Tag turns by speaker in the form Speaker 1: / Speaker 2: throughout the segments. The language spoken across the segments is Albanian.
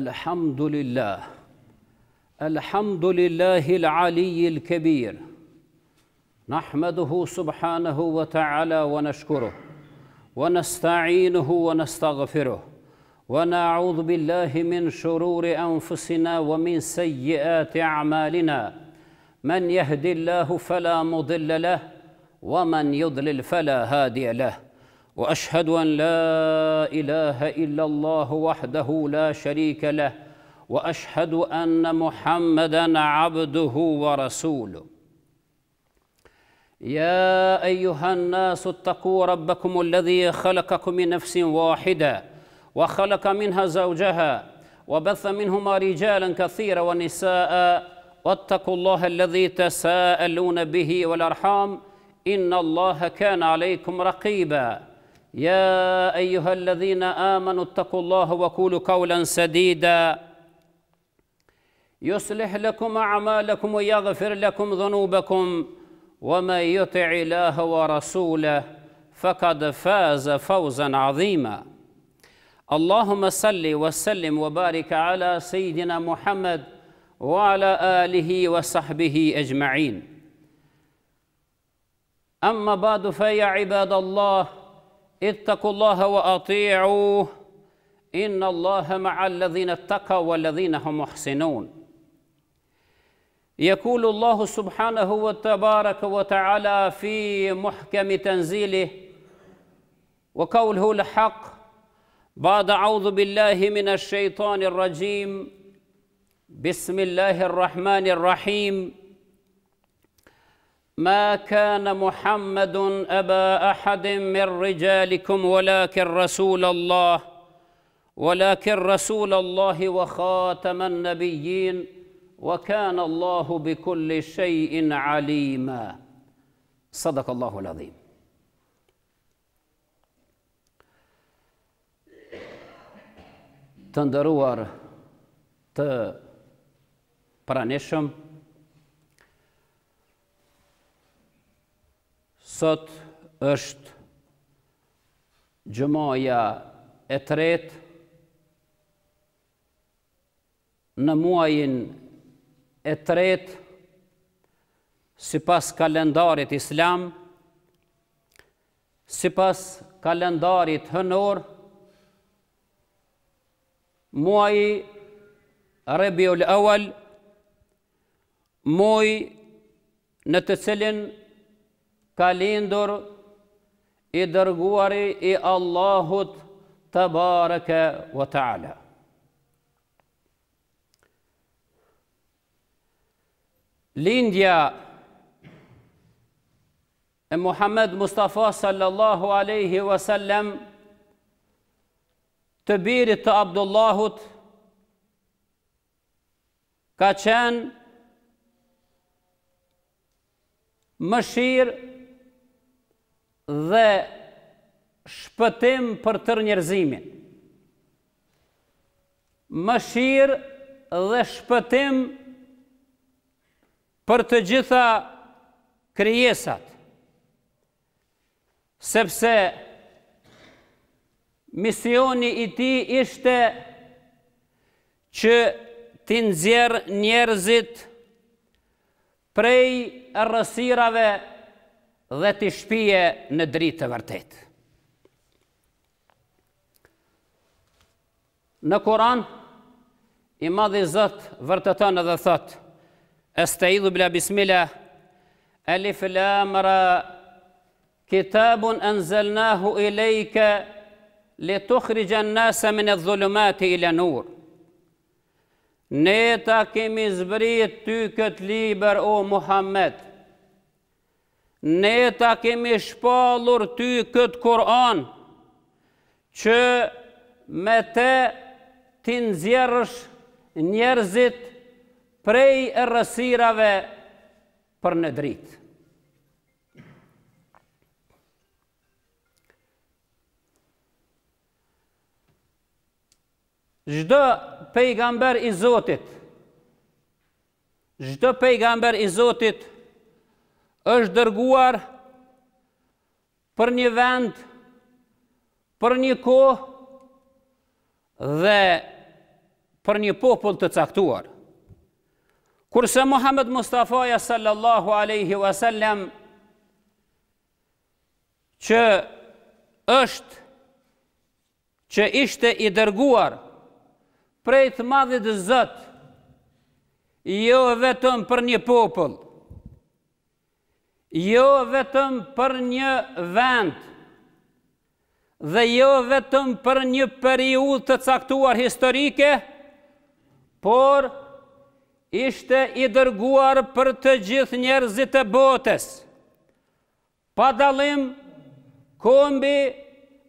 Speaker 1: الحمد لله الحمد لله العلي الكبير نحمده سبحانه وتعالى ونشكره ونستعينه ونستغفره ونعوذ بالله من شرور انفسنا ومن سيئات اعمالنا من يهد الله فلا مضل له ومن يضلل فلا هادي له واشهد ان لا اله الا الله وحده لا شريك له واشهد ان محمدا عبده ورسوله يا ايها الناس اتقوا ربكم الذي خلقكم من نفس واحده وخلق منها زوجها وبث منهما رجالا كثيرا ونساء واتقوا الله الذي تساءلون به والارحام ان الله كان عليكم رقيبا يا ايها الذين امنوا اتقوا الله وقولوا قولا سديدا يصلح لكم اعمالكم ويغفر لكم ذنوبكم ومن يطع الله ورسوله فقد فاز فوزا عظيما اللهم صل وسلم وبارك على سيدنا محمد وعلى اله وصحبه اجمعين اما بعد فيا عباد الله اتقوا الله وأطيعوه إن الله مع الذين اتقوا والذين هم محسنون يقول الله سبحانه وتبارك وتعالى في محكم تنزيله وقوله الحق بعد أعوذ بالله من الشيطان الرجيم بسم الله الرحمن الرحيم ما كان محمد أبا أحد من رجالكم ولكن رسول الله ولكن رسول الله وخاتم النبيين وكان الله بكل شيء عليما صدق الله العظيم تندروار ndëruar të praneshëm sot është gjëmaja e tret në muajin e tret si pas kalendarit islam si pas kalendarit hënor muaj rebi awal muaj në të cilin ka lindur i dërguari i Allahut të bareke vë ta'ala. Lindja e Muhammed Mustafa sallallahu aleyhi wa sallem të birit të Abdullahut ka qenë mëshirë dhe shpëtim për tërë njerëzimin. Mëshirë dhe shpëtim për të gjitha krijesat. Sepse misioni i tij ishte që të nxjerr njerëzit prej errësirave dhe të shpije në dritë të vërtet. Në Koran, i madhi zëtë vërtëtën edhe thëtë, Este idhu bila bismila, Elif la mëra, Kitabun enzelnahu i lejke, Le të khrigjen nëse min e dhulumati i lenur. Ne ta kemi zbrit ty këtë liber, o Muhammed, ne ta kemi shpalur ty këtë Koran, që me te ti nëzjerësh njerëzit prej e rësirave për në dritë. Zdo pejgamber i Zotit, zdo pejgamber i Zotit, është dërguar për një vend, për një kohë dhe për një popull të caktuar. Kurse Muhammed Mustafaja sallallahu aleyhi wasallam, që është që ishte i dërguar prejtë madhit zëtë, jo vetëm për një popull, jo vetëm për një vend, dhe jo vetëm për një periud të caktuar historike, por ishte i dërguar për të gjithë njerëzit e botës. Pa dalim, kombi,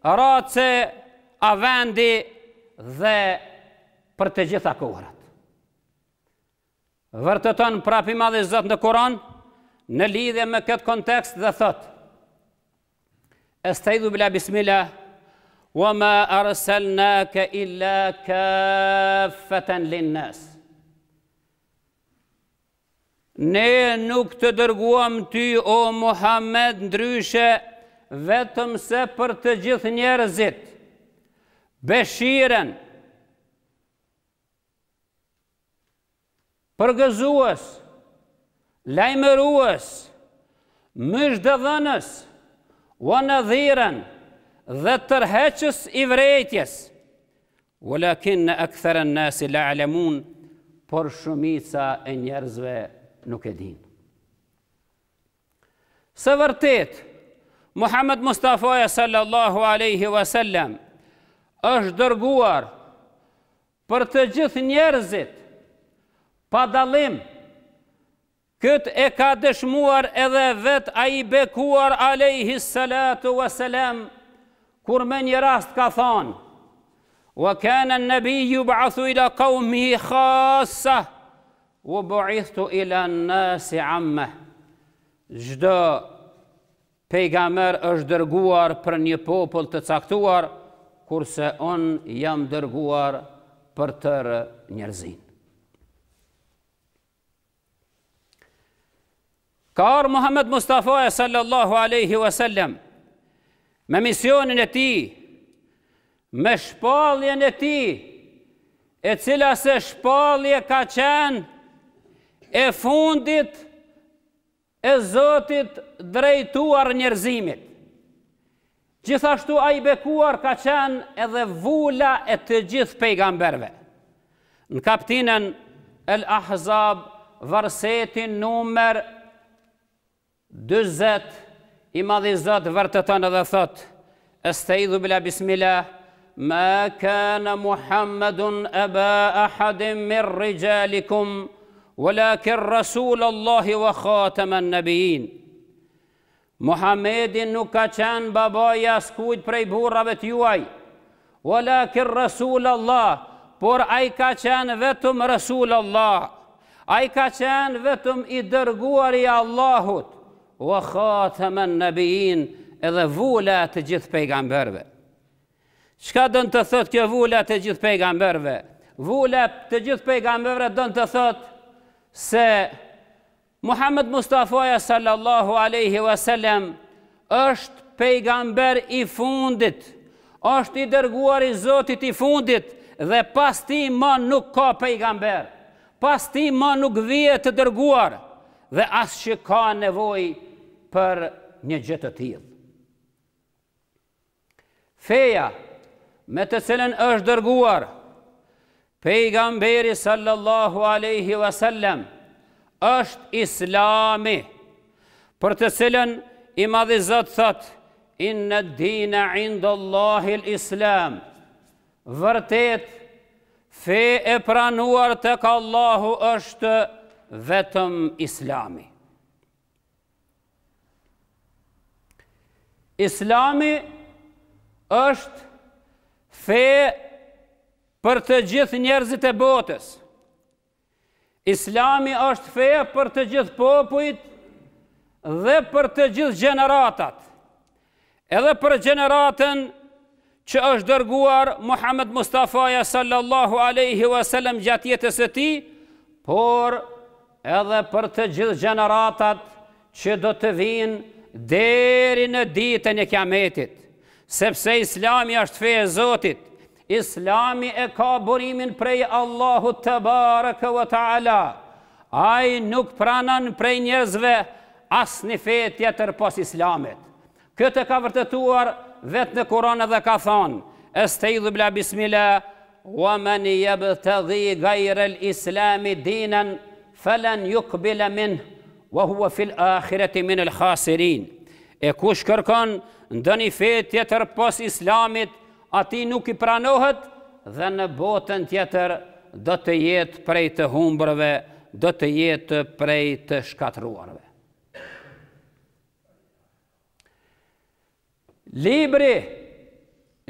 Speaker 1: race, avendi dhe për të gjitha kohërat. Vërtëton prapi madhe zëtë në koronë, në lidhe me këtë kontekst dhe thot e stajdu bila bismila wa ma arselna illa ka linnas. ne nuk të dërguam ty o Muhammed ndryshe vetëm se për të gjithë njerëzit beshiren përgëzuës lajmëruës, mëshë dhe dhënës, o në dhiren dhe tërheqës i vrejtjes, o lakin në ektheren nësi la alemun, por shumica e njerëzve nuk e din. Se vërtet, Muhammed Mustafa sallallahu aleyhi wa sallam, është dërguar për të gjithë njerëzit, pa dalimë, Këtë e ka dëshmuar edhe vetë a i bekuar a lejhi salatu wa salam, kur me një rast ka thonë, wa në nëbi ju baathu ila kaumi i khasa, wa boithu ila nësi amme. gjdo pejgamer është dërguar për një popull të caktuar, kurse on jam dërguar për tërë njërzin. Ka arë Muhammed Mustafa e sallallahu aleyhi wa sallem me misionin e ti, me shpalljen e ti, e cila se shpallje ka qenë e fundit e zotit drejtuar njerëzimit. Gjithashtu a i bekuar ka qenë edhe vula e të gjithë pejgamberve. Në kaptinen El Ahzab Varsetin Numer dëzët, i madhi zëtë vërtëtën edhe thot, Este idhu bila bismila, ma kana Muhammedun eba ahadim mir rijalikum, walakir Rasul Allahi wa khatëman nëbijin. Muhammedin nuk ka qenë babaja skujt prej burrave të juaj, walakir Rasul Allah, por a i ka qenë vetëm Rasul Allah, a i ka qenë vetëm i dërguar i Allahut, wa khatëmën nëbijin edhe vula të gjithë pejgamberve. Qka dënë të thotë kjo vula të gjithë pejgamberve? Vula të gjithë pejgamberve dënë të thotë se Muhammed Mustafaja sallallahu aleyhi wasallam është pejgamber i fundit, është i dërguar i Zotit i fundit dhe pas ti ma nuk ka pejgamber, pas ti ma nuk vje të dërguar dhe asë që ka nevojë për një gjë të tillë. Feja me të cilën është dërguar pejgamberi sallallahu alaihi wasallam është Islami. Për të cilën i madhi Zot thot inna dina inda Allahi al-Islam. Vërtet fe e pranuar tek Allahu është vetëm Islami. Islami është fe për të gjithë njerëzit e botës. Islami është fe për të gjithë popujt dhe për të gjithë generatat. Edhe për generatën që është dërguar Muhammed Mustafaja sallallahu aleyhi wasallam gjatë jetës e ti, por edhe për të gjithë generatat që do të vinë deri në ditën e kiametit, sepse islami është fejë zotit, islami e ka burimin prej Allahu të barëkë vë ta'ala, ai a i nuk pranan prej njëzve as një fejë tjetër pos islamit. Këtë ka vërtetuar vetë në kurona dhe ka thonë, e stejdu bla bismila, wa mani jebë të dhi gajrel islami dinen, felen ju këbile minë, wa hua fil akhirati min el khasirin. E kush kërkon ndë një fejt tjetër pos islamit, ati nuk i pranohet dhe në botën tjetër do të jetë prej të humbrëve, do të jetë prej të shkatruarve. Libri,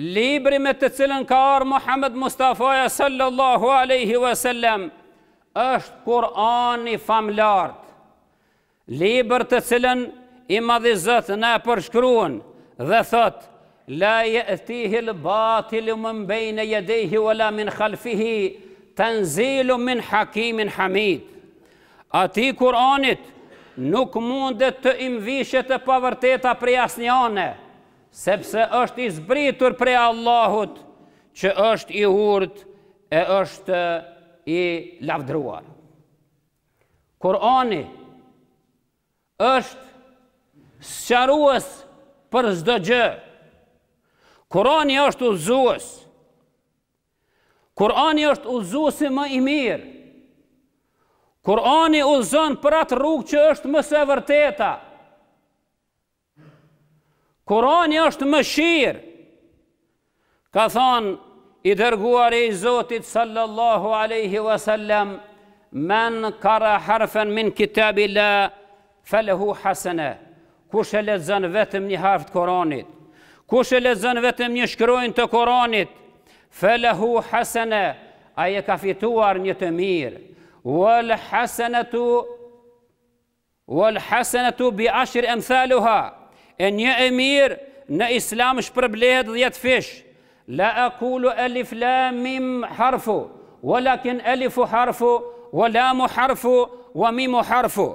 Speaker 1: libri me të cilën ka arë Muhammed Mustafa sallallahu aleyhi wasallam, është Kur'ani famlartë. Liber të cilën i madhi zëtë në e përshkruen dhe thot, La je tihil batil më mbejnë e jedihi la min khalfihi, të nzilu min hakimin hamid. Ati Kur'anit nuk mundet të imvishet e pavërteta prej asnjane, sepse është i zbritur prej Allahut, që është i hurt e është i lavdruar. Kur'anit, është sëqaruës për zdo gjë. Kurani është uzuës. Kurani është uzuës i më i mirë. Kurani uzuën për atë rrugë që është më vërteta. Kurani është më shirë. Ka thonë, i dërguar e i Zotit sallallahu aleyhi wasallam, men kara harfen min kitabila, felehu hasene, kush e lezën vetëm një harfë të Koranit, kush e lezën vetëm një shkrojnë të Koranit, felehu hasene, aje ka fituar një të mirë, wal hasene tu, wal hasene tu bi ashir e mthaluha, e një e në islam shpërblehet dhjetë fish, la e alif elif la mim harfu, walakin elifu harfu, wa walamu harfu, wa mimu harfu,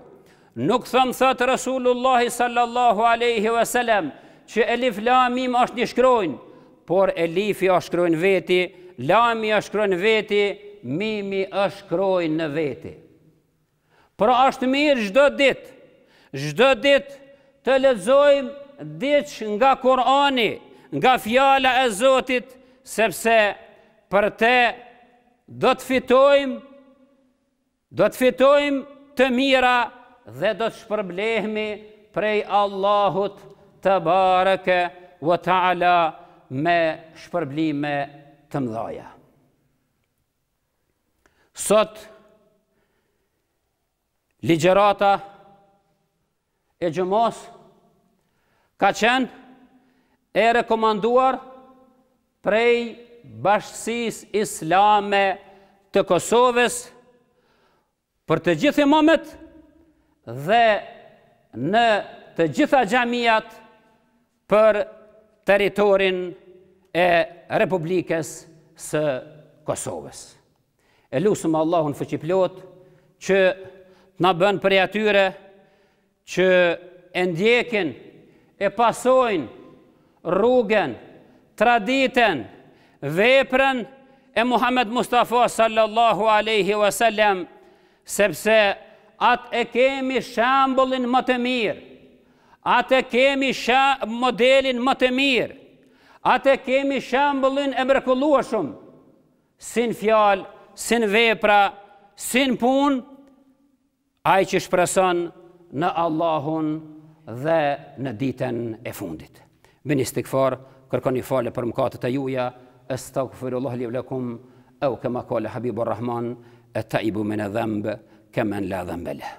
Speaker 1: Nuk thëmë thëtë Rasulullahi sallallahu aleyhi ve sellem që elif lamim është një shkrojnë, por elifi është shkrojnë veti, lami është shkrojnë veti, mimi është shkrojnë në veti. Pra është mirë gjdo ditë, gjdo ditë të lezojmë diqë nga Korani, nga fjala e Zotit, sepse për te do të fitojmë, do të fitojmë të mira nështë, dhe do të shpërblehemi prej Allahut të barëke vë ta'ala me shpërblime të mdhaja. Sot, ligjerata e gjëmos ka qenë e rekomanduar prej bashkësis islame të Kosovës për të gjithë i dhe në të gjitha gjamiat për teritorin e Republikës së Kosovës. E lusëm Allahun fëqiplot që në bënë për e atyre që e ndjekin, e pasojnë, rrugën, traditën, veprën e Muhammed Mustafa sallallahu aleyhi wasallam, sepse atë e kemi shambullin më të mirë, atë e kemi modelin më të mirë, atë e kemi shambullin e mërkulluashum, sin fjalë, sin vepra, sin punë, ajë që shpreson në Allahun dhe në ditën e fundit. Ministik farë, kërkon i fale për mëkatët e juja, e stakë fërëllohë li vlekum, e u këma kale Habibur Rahman, e ta i bu me në كمن لا ذنب له